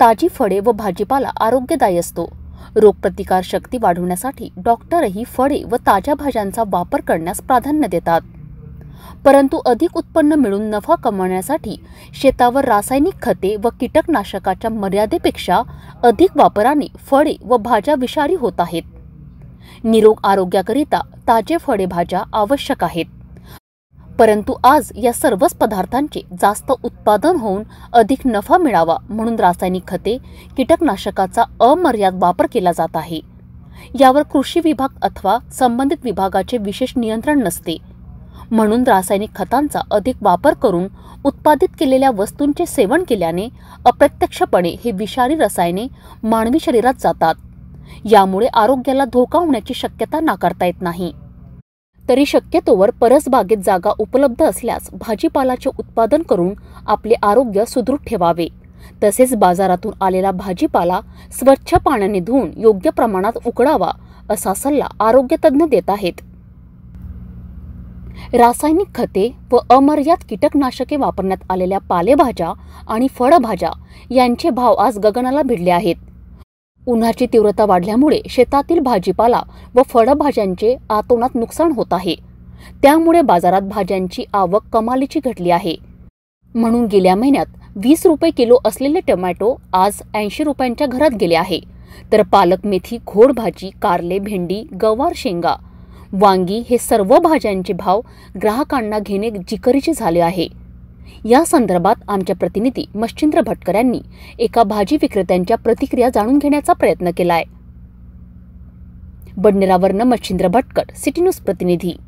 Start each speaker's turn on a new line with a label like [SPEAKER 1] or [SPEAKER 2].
[SPEAKER 1] ताजी फळे व भाजीपाला आरोग्यदायी असतो रोगप्रतिकार शक्ती वाढवण्यासाठी डॉक्टरही फळे व ताज्या भाज्यांचा वापर करण्यास प्राधान्य देतात परंतु अधिक उत्पन्न मिळून नफा कमावण्यासाठी शेतावर रासायनिक खते व कीटकनाशकाच्या मर्यादेपेक्षा अधिक वापराने फळे व भाज्या विषारी होत आहेत निरोग आरोग्याकरिता ताजे फळे भाज्या आवश्यक आहेत परंतु आज या सर्वच पदार्थांचे जास्त उत्पादन होऊन अधिक नफा मिळावा म्हणून रासायनिक खते कीटकनाशकाचा अमर्याद वापर केला जात आहे यावर कृषी विभाग अथवा संबंधित विभागाचे विशेष नियंत्रण नसते म्हणून रासायनिक खतांचा अधिक वापर करून उत्पादित केलेल्या वस्तूंचे सेवन केल्याने अप्रत्यक्षपणे हे विषारी रसायने मानवी शरीरात जातात यामुळे आरोग्याला धोका होण्याची शक्यता नाकारता येत नाही तरी शक्यतोवर परसबागेत जागा उपलब्ध असल्यास भाजीपालाचे उत्पादन करून आपले आरोग्य सुदृढ ठेवावे तसेच बाजारातून आलेला भाजीपाला स्वच्छ पाण्याने धुवून योग्य प्रमाणात उकडावा असा सल्ला आरोग्यतज्ज्ञ देत आहेत रासायनिक खते व अमर्याद कीटकनाशके वापरण्यात आलेल्या पालेभाज्या आणि फळभाज्या यांचे भाव आज गगनाला भिडले आहेत उन्हाची तीव्रता वाढल्यामुळे शेतातील भाजीपाला व फळभाज्यांचे आतोनात नुकसान होत आहे त्यामुळे बाजारात भाज्यांची आवक कमालीची घटली आहे म्हणून गेल्या महिन्यात वीस रुपये किलो असलेले टोमॅटो आज ऐंशी रुपयांच्या घरात गेले आहे तर पालक मेथी घोड भाजी कारले भेंडी गवार शेंगा वांगी हे सर्व भाज्यांचे भाव ग्राहकांना घेणे जिकरीचे झाले आहे या संदर्भात आमच्या प्रतिनिधी मच्छिंद्र भटकर यांनी एका भाजी विक्रेत्यांच्या प्रतिक्रिया जाणून घेण्याचा प्रयत्न केलाय बडनेरावरनं मच्छिंद्र भटकर सिटी न्यूज प्रतिनिधी